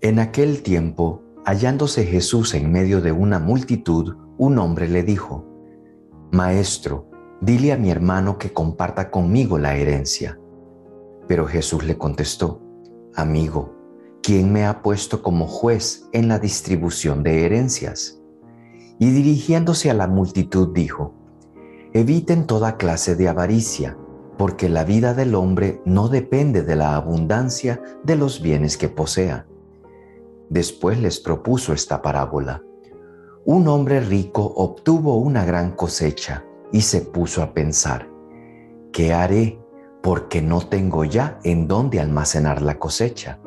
En aquel tiempo, hallándose Jesús en medio de una multitud, un hombre le dijo, Maestro, dile a mi hermano que comparta conmigo la herencia. Pero Jesús le contestó, Amigo, ¿quién me ha puesto como juez en la distribución de herencias? Y dirigiéndose a la multitud dijo, Eviten toda clase de avaricia, porque la vida del hombre no depende de la abundancia de los bienes que posea. Después les propuso esta parábola. Un hombre rico obtuvo una gran cosecha y se puso a pensar, ¿qué haré? Porque no tengo ya en dónde almacenar la cosecha.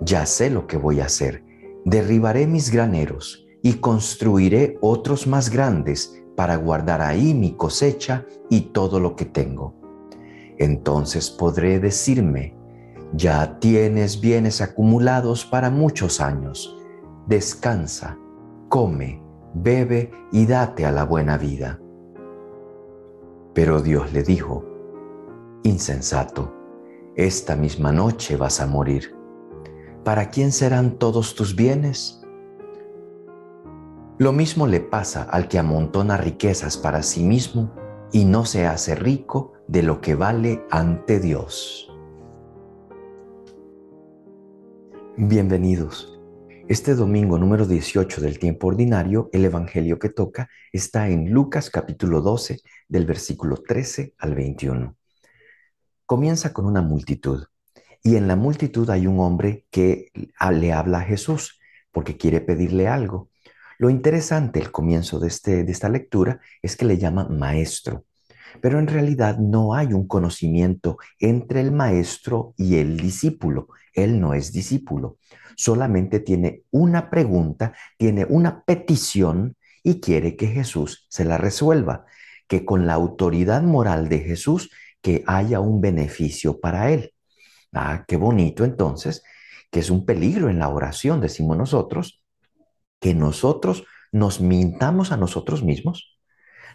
Ya sé lo que voy a hacer. Derribaré mis graneros y construiré otros más grandes para guardar ahí mi cosecha y todo lo que tengo. Entonces podré decirme, ya tienes bienes acumulados para muchos años. Descansa, come, bebe y date a la buena vida. Pero Dios le dijo, Insensato, esta misma noche vas a morir. ¿Para quién serán todos tus bienes? Lo mismo le pasa al que amontona riquezas para sí mismo y no se hace rico de lo que vale ante Dios. Bienvenidos. Este domingo número 18 del tiempo ordinario, el Evangelio que toca está en Lucas capítulo 12, del versículo 13 al 21. Comienza con una multitud, y en la multitud hay un hombre que le habla a Jesús porque quiere pedirle algo. Lo interesante, el comienzo de, este, de esta lectura, es que le llama maestro. Pero en realidad no hay un conocimiento entre el maestro y el discípulo. Él no es discípulo. Solamente tiene una pregunta, tiene una petición y quiere que Jesús se la resuelva, que con la autoridad moral de Jesús que haya un beneficio para él. Ah, qué bonito entonces, que es un peligro en la oración, decimos nosotros, que nosotros nos mintamos a nosotros mismos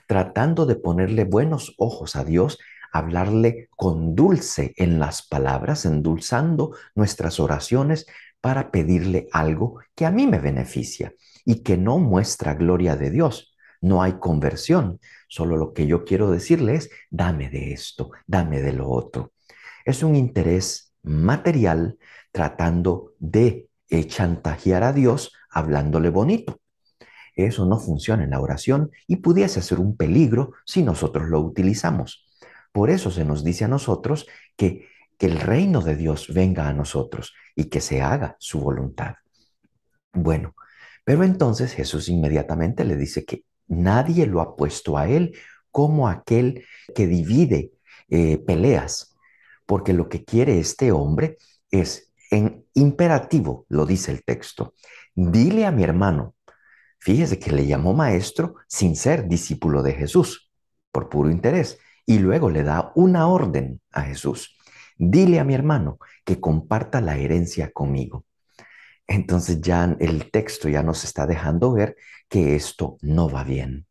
tratando de ponerle buenos ojos a Dios, hablarle con dulce en las palabras, endulzando nuestras oraciones para pedirle algo que a mí me beneficia y que no muestra gloria de Dios. No hay conversión, solo lo que yo quiero decirle es, dame de esto, dame de lo otro. Es un interés material tratando de chantajear a Dios hablándole bonito. Eso no funciona en la oración y pudiese ser un peligro si nosotros lo utilizamos. Por eso se nos dice a nosotros que, el reino de Dios venga a nosotros y que se haga su voluntad. Bueno, pero entonces Jesús inmediatamente le dice que nadie lo ha puesto a él como aquel que divide eh, peleas, porque lo que quiere este hombre es en imperativo, lo dice el texto. Dile a mi hermano, Fíjese que le llamó maestro sin ser discípulo de Jesús, por puro interés, y luego le da una orden a Jesús. Dile a mi hermano que comparta la herencia conmigo. Entonces ya el texto ya nos está dejando ver que esto no va bien.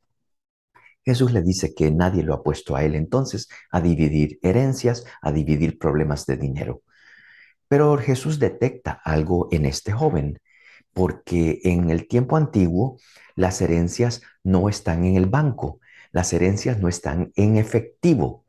Jesús le dice que nadie lo ha puesto a él entonces a dividir herencias, a dividir problemas de dinero. Pero Jesús detecta algo en este joven porque en el tiempo antiguo las herencias no están en el banco, las herencias no están en efectivo,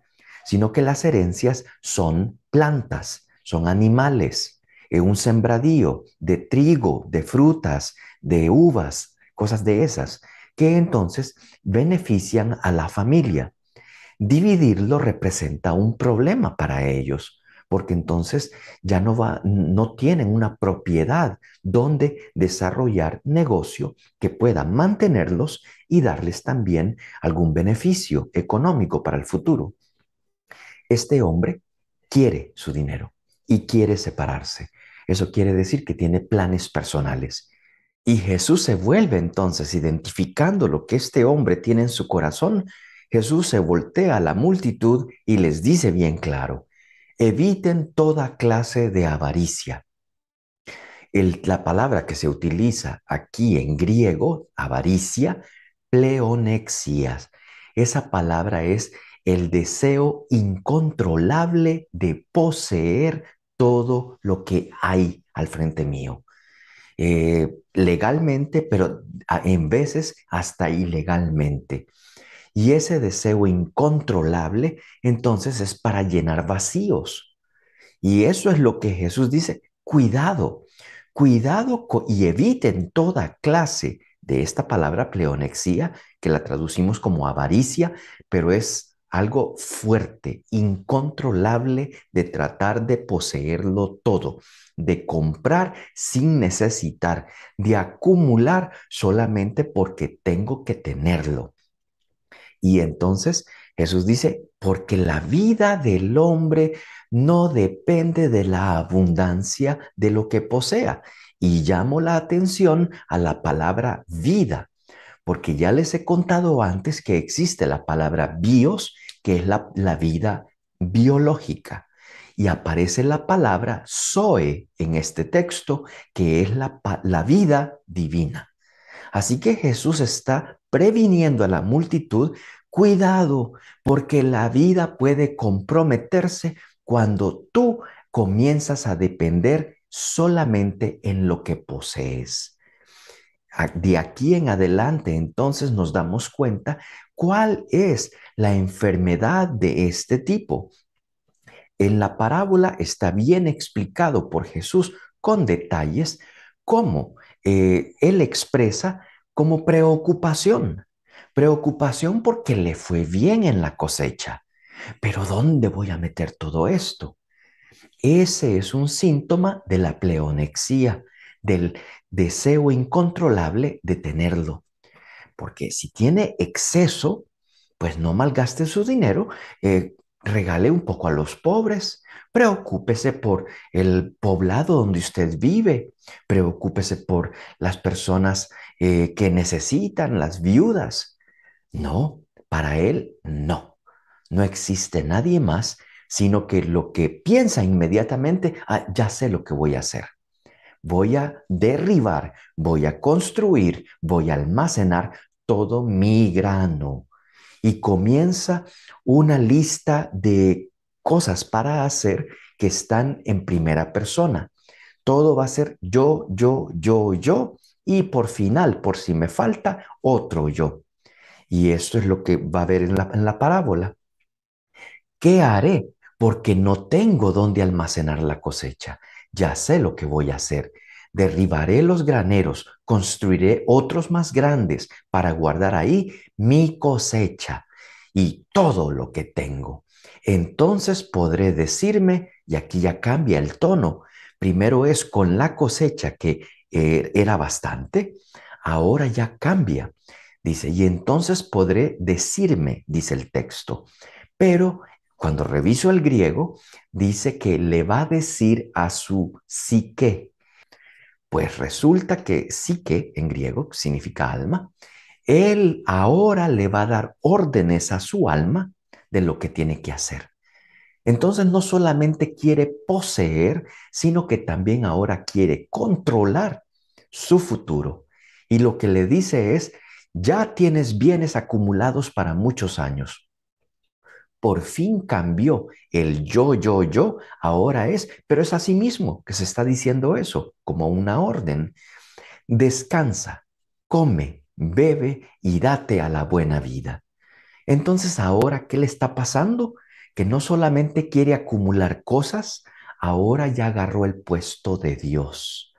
sino que las herencias son plantas, son animales, en eh, un sembradío de trigo, de frutas, de uvas, cosas de esas, que entonces benefician a la familia. Dividirlo representa un problema para ellos, porque entonces ya no, tienen una propiedad donde desarrollar negocio que pueda mantenerlos y darles también algún beneficio económico para el futuro. Este hombre quiere su dinero y quiere separarse. Eso quiere decir que tiene planes personales. Y Jesús se vuelve entonces, identificando lo que este hombre tiene en su corazón, Jesús se voltea a la multitud y les dice bien claro, eviten toda clase de avaricia. la palabra que se utiliza aquí en griego, avaricia, pleonexias. Esa palabra es el deseo incontrolable de poseer todo lo que hay al frente mío. Eh, legalmente, pero en veces hasta ilegalmente. Y ese deseo incontrolable entonces es para llenar vacíos. Y eso es lo que Jesús dice, cuidado, cuidado y eviten toda clase de esta palabra pleonexia, que la traducimos como avaricia, pero es algo fuerte, incontrolable de tratar de poseerlo todo, de comprar sin necesitar, de acumular solamente porque tengo que tenerlo. Y entonces Jesús dice, porque la vida del hombre no depende de la abundancia de lo que posea. Y llamo la atención a la palabra vida, porque ya les he contado antes que existe la palabra bios, que es la, vida biológica. Y aparece la palabra Zoe en este texto, que es la vida divina. Así que Jesús está previniendo a la multitud, cuidado, porque la vida puede comprometerse cuando tú comienzas a depender solamente en lo que posees. De aquí en adelante, entonces nos damos cuenta cuál es la enfermedad de este tipo. En la parábola está bien explicado por Jesús con detalles cómo eh, él expresa como preocupación. Preocupación porque le fue bien en la cosecha. Pero ¿dónde voy a meter todo esto? Ese es un síntoma de la pleonexia, del deseo incontrolable de tenerlo. Porque si tiene exceso, pues no malgaste su dinero eh, regale un poco a los pobres, preocúpese por el poblado donde usted vive, preocúpese por las personas eh, que necesitan, las viudas. No, para él no. No existe nadie más, sino que lo que piensa inmediatamente, ah, ya sé lo que voy a hacer. Voy a derribar, voy a construir, voy a almacenar todo mi grano y comienza una lista de cosas para hacer que están en primera persona. Todo va a ser yo, yo, yo, yo y por final, por si me falta, otro yo. Y esto es lo que va a ver en la, en la parábola. ¿Qué haré? Porque no tengo dónde almacenar la cosecha. Ya sé lo que voy a hacer derribaré los graneros, construiré otros más grandes para guardar ahí mi cosecha y todo lo que tengo. Entonces podré decirme, y aquí ya cambia el tono, primero es con la cosecha que eh, era bastante, ahora ya cambia. Dice, y entonces podré decirme, dice el texto, pero cuando reviso el griego, dice que le va a decir a su psique, pues resulta que que en griego significa alma. Él ahora le va a dar órdenes a su alma de lo que tiene que hacer. Entonces no solamente quiere poseer, sino que también ahora quiere controlar su futuro. Y lo que le dice es, ya tienes bienes acumulados para muchos años por fin cambió el yo, yo, yo, ahora es, pero es a sí mismo que se está diciendo eso, como una orden. Descansa, come, bebe y date a la buena vida. Entonces ahora, ¿qué le está pasando? Que no solamente quiere acumular cosas, ahora ya agarró el puesto de Dios.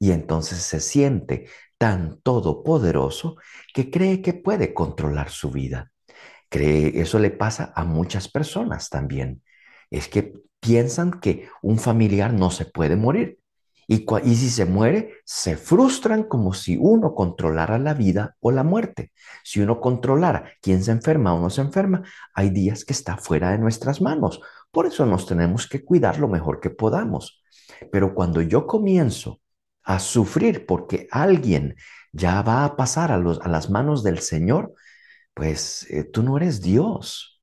Y entonces se siente tan todopoderoso que cree que puede controlar su vida eso le pasa a muchas personas también. Es que piensan que un familiar no se puede morir. Y, y, si se muere, se frustran como si uno controlara la vida o la muerte. Si uno controlara quién se enferma o no se enferma, hay días que está fuera de nuestras manos. Por eso nos tenemos que cuidar lo mejor que podamos. Pero cuando yo comienzo a sufrir porque alguien ya va a pasar a las manos del Señor, pues eh, tú no eres Dios.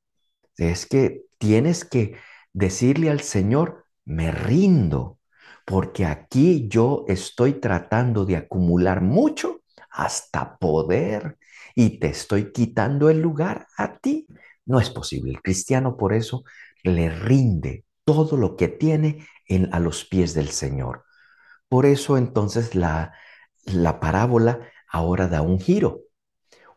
Es que tienes que decirle al Señor, me rindo, porque aquí yo estoy tratando de acumular mucho hasta poder y te estoy quitando el lugar a ti. No es posible. El cristiano por eso le rinde todo lo que tiene a los pies del Señor. Por eso entonces la, la parábola ahora da un giro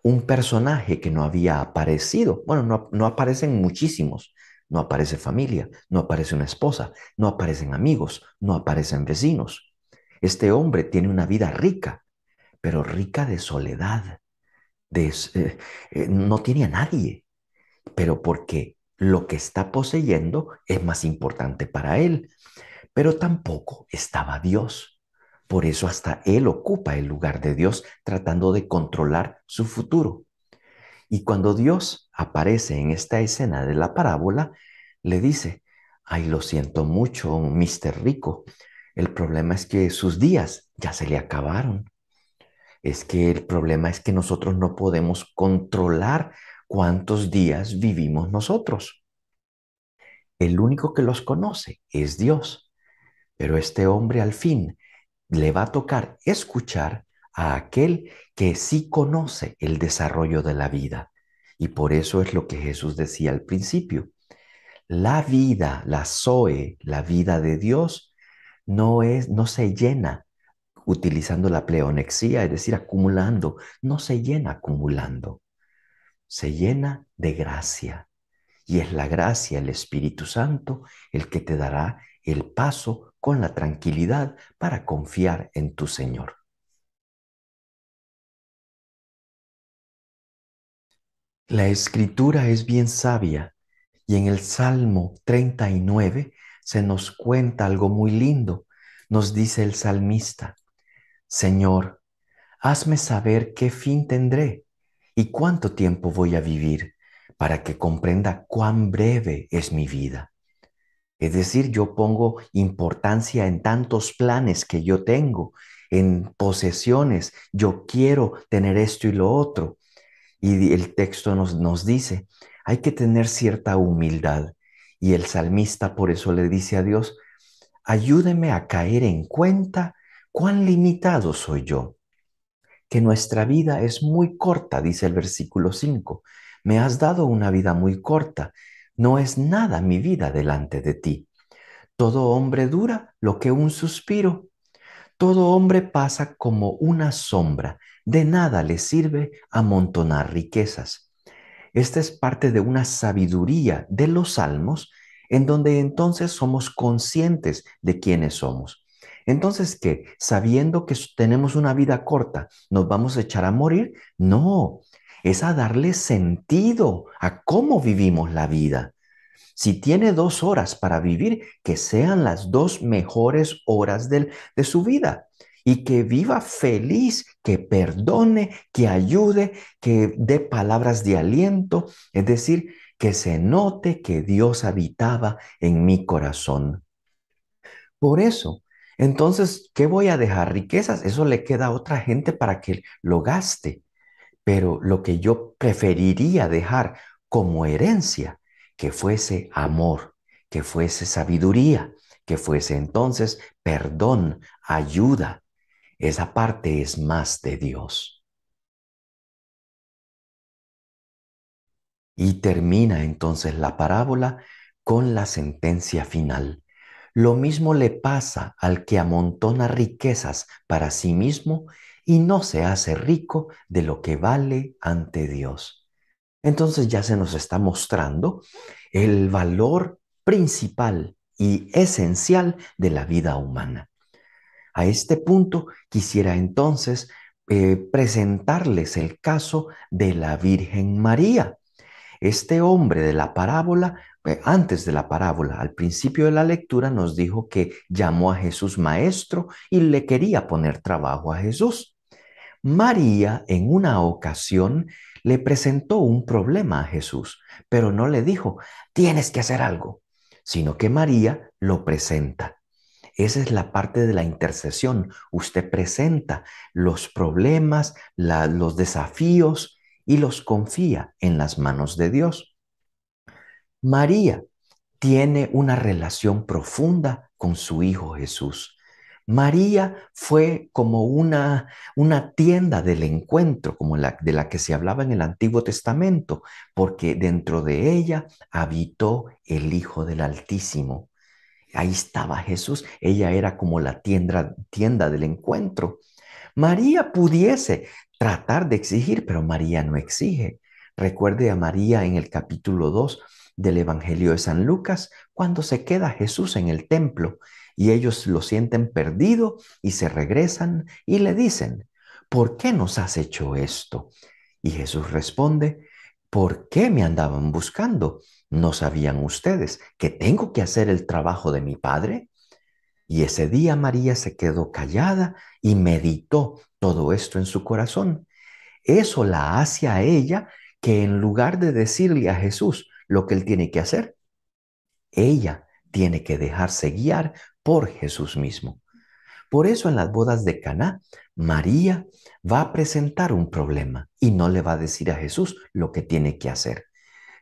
un personaje que no había aparecido. Bueno, no, aparecen muchísimos. No aparece familia, no aparece una esposa, no aparecen amigos, no aparecen vecinos. Este hombre tiene una vida rica, pero rica de soledad. Eh, eh, no tiene a nadie, pero porque lo que está poseyendo es más importante para él. Pero tampoco estaba Dios. Por eso hasta él ocupa el lugar de Dios tratando de controlar su futuro. Y cuando Dios aparece en esta escena de la parábola, le dice, ay, lo siento mucho, Mister Rico. El problema es que sus días ya se le acabaron. Es que el problema es que nosotros no podemos controlar cuántos días vivimos nosotros. El único que los conoce es Dios. Pero este hombre al fin le va a tocar escuchar a aquel que sí conoce el desarrollo de la vida. Y por eso es lo que Jesús decía al principio. La vida, la Zoe, la vida de Dios, no, es, no se llena utilizando la pleonexía, es decir, acumulando, no se llena acumulando, se llena de gracia. Y es la gracia, el Espíritu Santo, el que te dará el paso con la tranquilidad para confiar en tu Señor. La escritura es bien sabia y en el Salmo 39 se nos cuenta algo muy lindo. Nos dice el salmista, Señor, hazme saber qué fin tendré y cuánto tiempo voy a vivir para que comprenda cuán breve es mi vida. Es decir, yo pongo importancia en tantos planes que yo tengo, en posesiones, yo quiero tener esto y lo otro. Y el texto nos, dice, hay que tener cierta humildad. Y el salmista por eso le dice a Dios, ayúdeme a caer en cuenta cuán limitado soy yo, que nuestra vida es muy corta, dice el versículo 5. Me has dado una vida muy corta no es nada mi vida delante de ti. Todo hombre dura lo que un suspiro. Todo hombre pasa como una sombra. De nada le sirve amontonar riquezas. Esta es parte de una sabiduría de los salmos en donde entonces somos conscientes de quiénes somos. Entonces, ¿qué? Sabiendo que tenemos una vida corta, ¿nos vamos a echar a morir? No, es a darle sentido a cómo vivimos la vida. Si tiene dos horas para vivir, que sean las dos mejores horas de su vida y que viva feliz, que perdone, que ayude, que dé palabras de aliento, es decir, que se note que Dios habitaba en mi corazón. Por eso, entonces, ¿qué voy a dejar? Riquezas, eso le queda a otra gente para que lo gaste pero lo que yo preferiría dejar como herencia, que fuese amor, que fuese sabiduría, que fuese entonces perdón, ayuda. Esa parte es más de Dios. Y termina entonces la parábola con la sentencia final. Lo mismo le pasa al que amontona riquezas para sí mismo y no se hace rico de lo que vale ante Dios. Entonces ya se nos está mostrando el valor principal y esencial de la vida humana. A este punto quisiera entonces eh, presentarles el caso de la Virgen María, este hombre de la parábola, eh, antes de la parábola, al principio de la lectura nos dijo que llamó a Jesús maestro y le quería poner trabajo a Jesús. María en una ocasión le presentó un problema a Jesús, pero no le dijo, tienes que hacer algo, sino que María lo presenta. Esa es la parte de la intercesión. Usted presenta los problemas, los desafíos, y los confía en las manos de Dios. María tiene una relación profunda con su Hijo Jesús. María fue como una, una tienda del encuentro, como la, de la que se hablaba en el Antiguo Testamento, porque dentro de ella habitó el Hijo del Altísimo. Ahí estaba Jesús, ella era como la tienda, tienda del encuentro. María pudiese tratar de exigir, pero María no exige. Recuerde a María en el capítulo 2 del Evangelio de San Lucas, cuando se queda Jesús en el templo y ellos lo sienten perdido y se regresan y le dicen, ¿por qué nos has hecho esto? Y Jesús responde, ¿por qué me andaban buscando? ¿No sabían ustedes que tengo que hacer el trabajo de mi Padre? Y ese día María se quedó callada y meditó todo esto en su corazón. Eso la hace a ella que en lugar de decirle a Jesús lo que él tiene que hacer, ella tiene que dejarse guiar por Jesús mismo. Por eso en las bodas de Caná, María va a presentar un problema y no le va a decir a Jesús lo que tiene que hacer.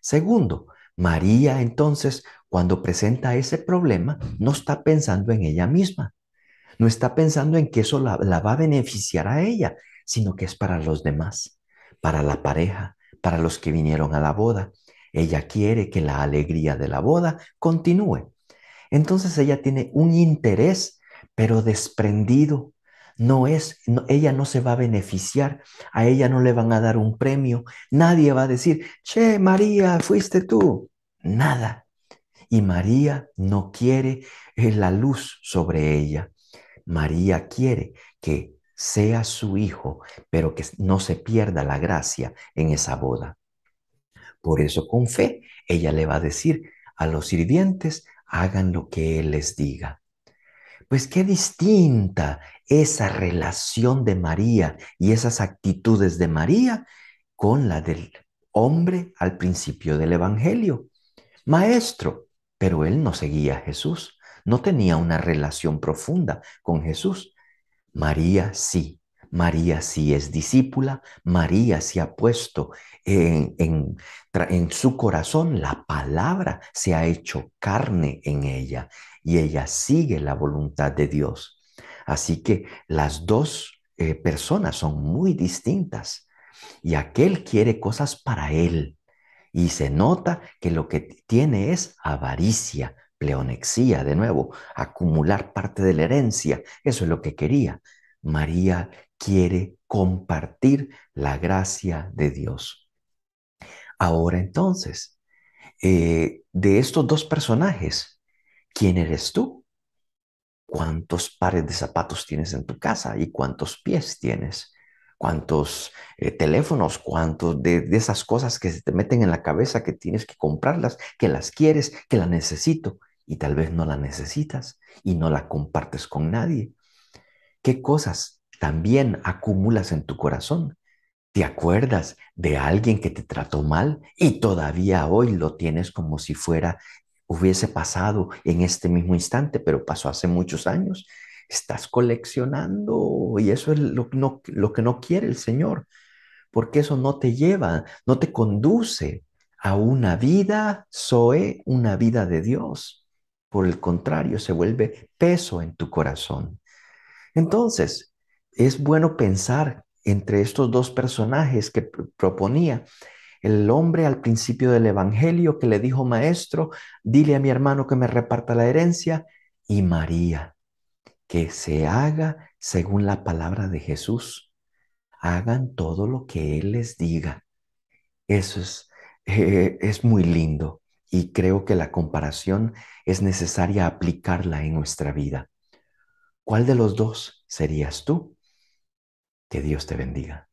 Segundo, María entonces cuando presenta ese problema, no está pensando en ella misma, no está pensando en que eso la, va a beneficiar a ella, sino que es para los demás, para la pareja, para los que vinieron a la boda. Ella quiere que la alegría de la boda continúe. Entonces ella tiene un interés, pero desprendido. No es, ella no se va a beneficiar, a ella no le van a dar un premio, nadie va a decir, che, María, fuiste tú. Nada y María no quiere la luz sobre ella. María quiere que sea su hijo, pero que no se pierda la gracia en esa boda. Por eso con fe ella le va a decir a los sirvientes, hagan lo que él les diga. Pues qué distinta esa relación de María y esas actitudes de María con la del hombre al principio del Evangelio. Maestro, pero él no seguía a Jesús, no tenía una relación profunda con Jesús. María sí, María sí es discípula, María sí ha puesto en, su corazón la palabra, se ha hecho carne en ella y ella sigue la voluntad de Dios. Así que las dos eh, personas son muy distintas y aquel quiere cosas para él, y se nota que lo que tiene es avaricia, pleonexía, de nuevo, acumular parte de la herencia. Eso es lo que quería. María quiere compartir la gracia de Dios. Ahora entonces, eh, de estos dos personajes, ¿quién eres tú? ¿Cuántos pares de zapatos tienes en tu casa y cuántos pies tienes? cuántos eh, teléfonos, cuántos de, esas cosas que se te meten en la cabeza que tienes que comprarlas, que las quieres, que la necesito y tal vez no la necesitas y no la compartes con nadie. ¿Qué cosas también acumulas en tu corazón? ¿Te acuerdas de alguien que te trató mal y todavía hoy lo tienes como si fuera hubiese pasado en este mismo instante, pero pasó hace muchos años? estás coleccionando y eso es lo, que no quiere el Señor, porque eso no te lleva, no te conduce a una vida, Zoe, una vida de Dios. Por el contrario, se vuelve peso en tu corazón. Entonces, es bueno pensar entre estos dos personajes que proponía, el hombre al principio del Evangelio que le dijo, maestro, dile a mi hermano que me reparta la herencia, y María, que se haga según la palabra de Jesús. Hagan todo lo que Él les diga. Eso es, eh, es muy lindo y creo que la comparación es necesaria aplicarla en nuestra vida. ¿Cuál de los dos serías tú? Que Dios te bendiga.